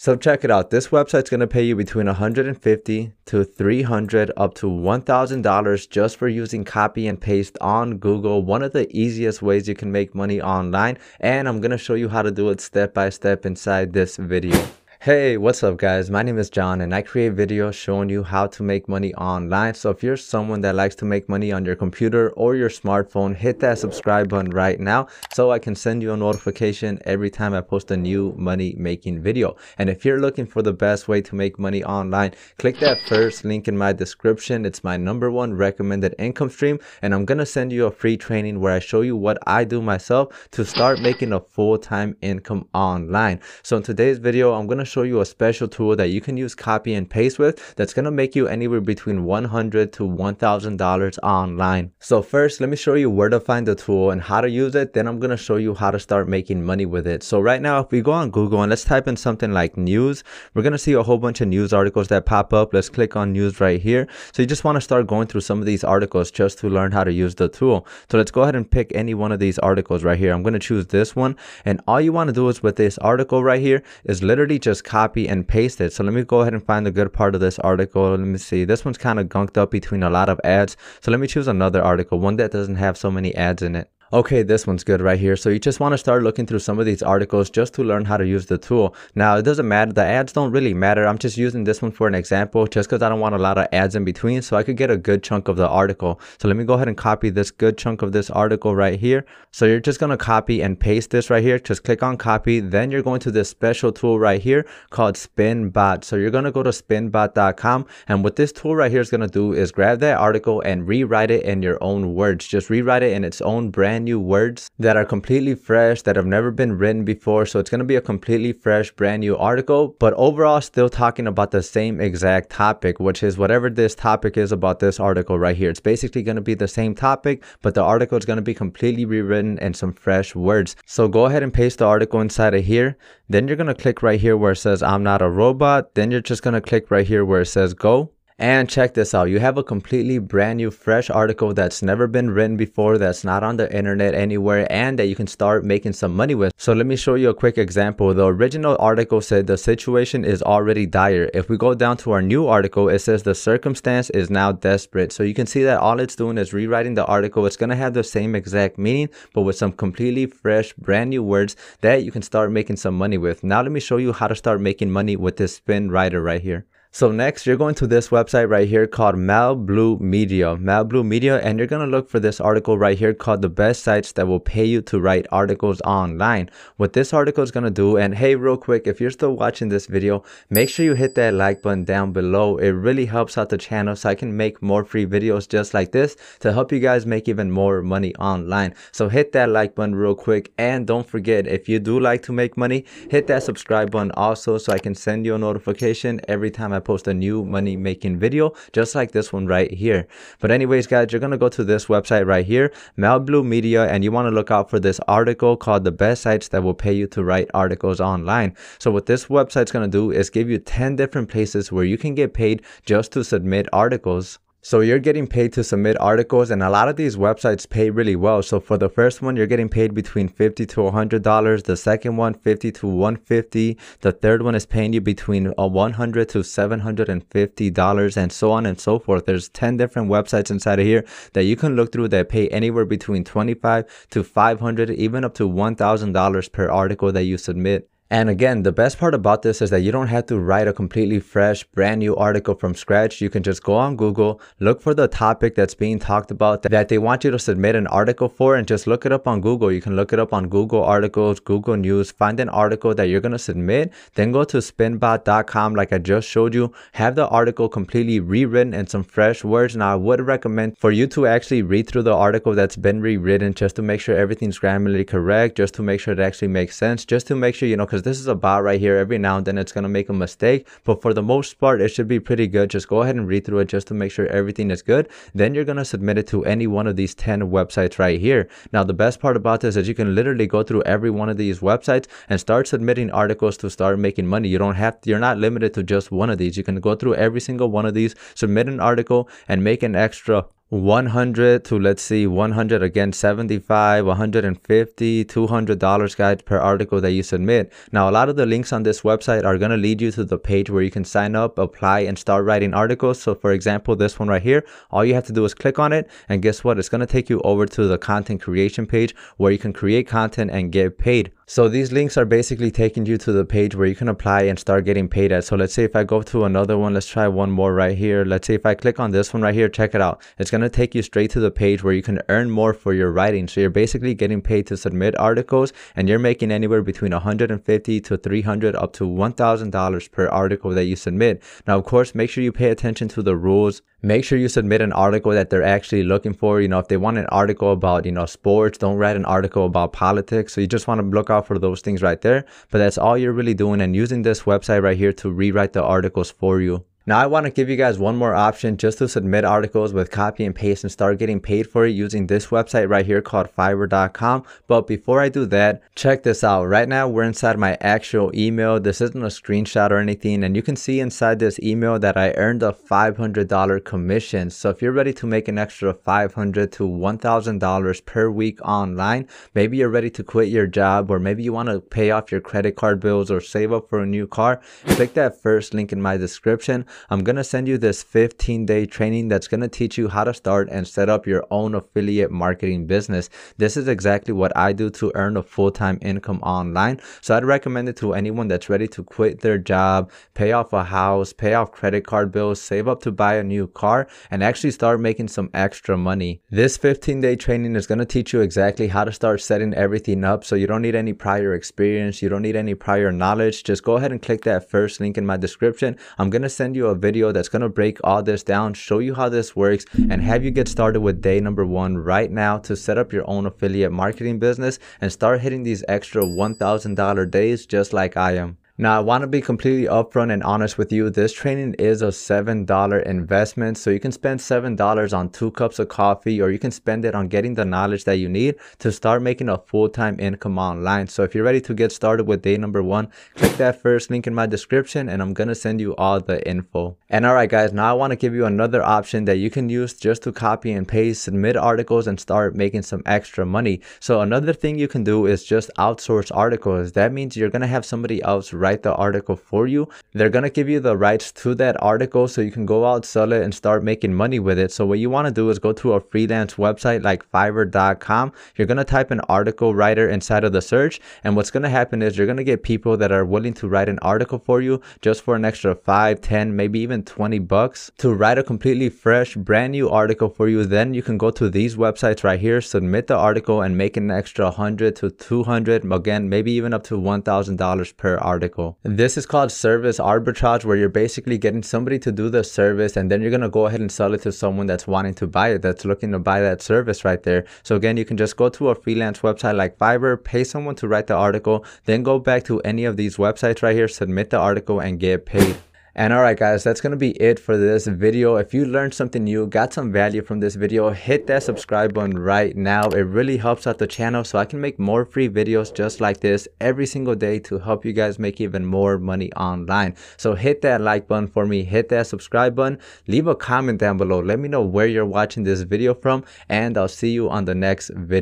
So check it out. This website's going to pay you between 150 to 300 up to $1,000 just for using copy and paste on Google. One of the easiest ways you can make money online. And I'm going to show you how to do it step by step inside this video. Hey, what's up guys? My name is John and I create videos showing you how to make money online. So if you're someone that likes to make money on your computer or your smartphone, hit that subscribe button right now so I can send you a notification every time I post a new money making video. And if you're looking for the best way to make money online, click that first link in my description. It's my number one recommended income stream and I'm going to send you a free training where I show you what I do myself to start making a full-time income online. So in today's video, I'm going to show you a special tool that you can use copy and paste with that's going to make you anywhere between $100 to $1,000 online. So first, let me show you where to find the tool and how to use it. Then I'm going to show you how to start making money with it. So right now, if we go on Google and let's type in something like news, we're going to see a whole bunch of news articles that pop up. Let's click on news right here. So you just want to start going through some of these articles just to learn how to use the tool. So let's go ahead and pick any one of these articles right here. I'm going to choose this one. And all you want to do is with this article right here is literally just just copy and paste it. So let me go ahead and find the good part of this article. Let me see. This one's kind of gunked up between a lot of ads. So let me choose another article, one that doesn't have so many ads in it okay, this one's good right here. So you just want to start looking through some of these articles just to learn how to use the tool. Now, it doesn't matter. The ads don't really matter. I'm just using this one for an example just because I don't want a lot of ads in between. So I could get a good chunk of the article. So let me go ahead and copy this good chunk of this article right here. So you're just going to copy and paste this right here. Just click on copy. Then you're going to this special tool right here called SpinBot. So you're going to go to spinbot.com. And what this tool right here is going to do is grab that article and rewrite it in your own words. Just rewrite it in its own brand brand new words that are completely fresh, that have never been written before. So it's going to be a completely fresh, brand new article, but overall, still talking about the same exact topic, which is whatever this topic is about this article right here. It's basically going to be the same topic, but the article is going to be completely rewritten and some fresh words. So go ahead and paste the article inside of here. Then you're going to click right here where it says, I'm not a robot. Then you're just going to click right here where it says go. And check this out. You have a completely brand new fresh article that's never been written before, that's not on the internet anywhere, and that you can start making some money with. So let me show you a quick example. The original article said the situation is already dire. If we go down to our new article, it says the circumstance is now desperate. So you can see that all it's doing is rewriting the article. It's going to have the same exact meaning, but with some completely fresh, brand new words that you can start making some money with. Now let me show you how to start making money with this spin writer right here. So next, you're going to this website right here called Malblue Media, Malblue Media, and you're going to look for this article right here called the best sites that will pay you to write articles online. What this article is going to do, and hey, real quick, if you're still watching this video, make sure you hit that like button down below. It really helps out the channel so I can make more free videos just like this to help you guys make even more money online. So hit that like button real quick. And don't forget, if you do like to make money, hit that subscribe button also so I can send you a notification every time I I post a new money making video just like this one right here. But anyways, guys, you're going to go to this website right here, Malblue Media, and you want to look out for this article called the best sites that will pay you to write articles online. So what this website's going to do is give you 10 different places where you can get paid just to submit articles so you're getting paid to submit articles and a lot of these websites pay really well. So for the first one, you're getting paid between 50 to $100. The second one, 50 to 150. The third one is paying you between 100 to $750 and so on and so forth. There's 10 different websites inside of here that you can look through that pay anywhere between 25 to 500, even up to $1,000 per article that you submit. And again, the best part about this is that you don't have to write a completely fresh, brand new article from scratch. You can just go on Google, look for the topic that's being talked about that they want you to submit an article for, and just look it up on Google. You can look it up on Google Articles, Google News, find an article that you're going to submit, then go to spinbot.com, like I just showed you, have the article completely rewritten in some fresh words. Now, I would recommend for you to actually read through the article that's been rewritten just to make sure everything's grammatically correct, just to make sure it actually makes sense, just to make sure, you know, because this is a bot right here. Every now and then it's going to make a mistake, but for the most part, it should be pretty good. Just go ahead and read through it just to make sure everything is good. Then you're going to submit it to any one of these 10 websites right here. Now, the best part about this is you can literally go through every one of these websites and start submitting articles to start making money. You don't have, to, you're not limited to just one of these. You can go through every single one of these, submit an article and make an extra 100 to let's see 100 again 75 150 200 dollars guys per article that you submit now a lot of the links on this website are going to lead you to the page where you can sign up apply and start writing articles so for example this one right here all you have to do is click on it and guess what it's going to take you over to the content creation page where you can create content and get paid so these links are basically taking you to the page where you can apply and start getting paid at. So let's say if I go to another one, let's try one more right here. Let's say if I click on this one right here, check it out. It's going to take you straight to the page where you can earn more for your writing. So you're basically getting paid to submit articles and you're making anywhere between 150 to 300 up to $1,000 per article that you submit. Now, of course, make sure you pay attention to the rules make sure you submit an article that they're actually looking for. You know, if they want an article about, you know, sports, don't write an article about politics. So you just want to look out for those things right there. But that's all you're really doing and using this website right here to rewrite the articles for you. Now I want to give you guys one more option just to submit articles with copy and paste and start getting paid for it using this website right here called fiverr.com. But before I do that, check this out. Right now we're inside my actual email. This isn't a screenshot or anything. And you can see inside this email that I earned a $500 commission. So if you're ready to make an extra $500 to $1,000 per week online, maybe you're ready to quit your job or maybe you want to pay off your credit card bills or save up for a new car, click that first link in my description. I'm going to send you this 15 day training that's going to teach you how to start and set up your own affiliate marketing business. This is exactly what I do to earn a full time income online. So I'd recommend it to anyone that's ready to quit their job, pay off a house, pay off credit card bills, save up to buy a new car, and actually start making some extra money. This 15 day training is going to teach you exactly how to start setting everything up. So you don't need any prior experience, you don't need any prior knowledge. Just go ahead and click that first link in my description. I'm going to send you you a video that's going to break all this down, show you how this works, and have you get started with day number one right now to set up your own affiliate marketing business and start hitting these extra $1,000 days just like I am. Now, I want to be completely upfront and honest with you. This training is a $7 investment. So you can spend $7 on two cups of coffee, or you can spend it on getting the knowledge that you need to start making a full time income online. So if you're ready to get started with day number one, click that first link in my description and I'm going to send you all the info. And all right, guys, now I want to give you another option that you can use just to copy and paste, submit articles, and start making some extra money. So another thing you can do is just outsource articles. That means you're going to have somebody else write write the article for you. They're going to give you the rights to that article so you can go out, sell it, and start making money with it. So, what you want to do is go to a freelance website like fiverr.com. You're going to type an article writer inside of the search. And what's going to happen is you're going to get people that are willing to write an article for you just for an extra 5, 10, maybe even 20 bucks to write a completely fresh, brand new article for you. Then you can go to these websites right here, submit the article, and make an extra 100 to 200, again, maybe even up to $1,000 per article. This is called service arbitrage, where you're basically getting somebody to do the service and then you're going to go ahead and sell it to someone that's wanting to buy it, that's looking to buy that service right there. So again, you can just go to a freelance website like Fiverr, pay someone to write the article, then go back to any of these websites right here, submit the article and get paid. And all right, guys, that's going to be it for this video. If you learned something new, got some value from this video, hit that subscribe button right now. It really helps out the channel so I can make more free videos just like this every single day to help you guys make even more money online. So hit that like button for me, hit that subscribe button, leave a comment down below. Let me know where you're watching this video from and I'll see you on the next video.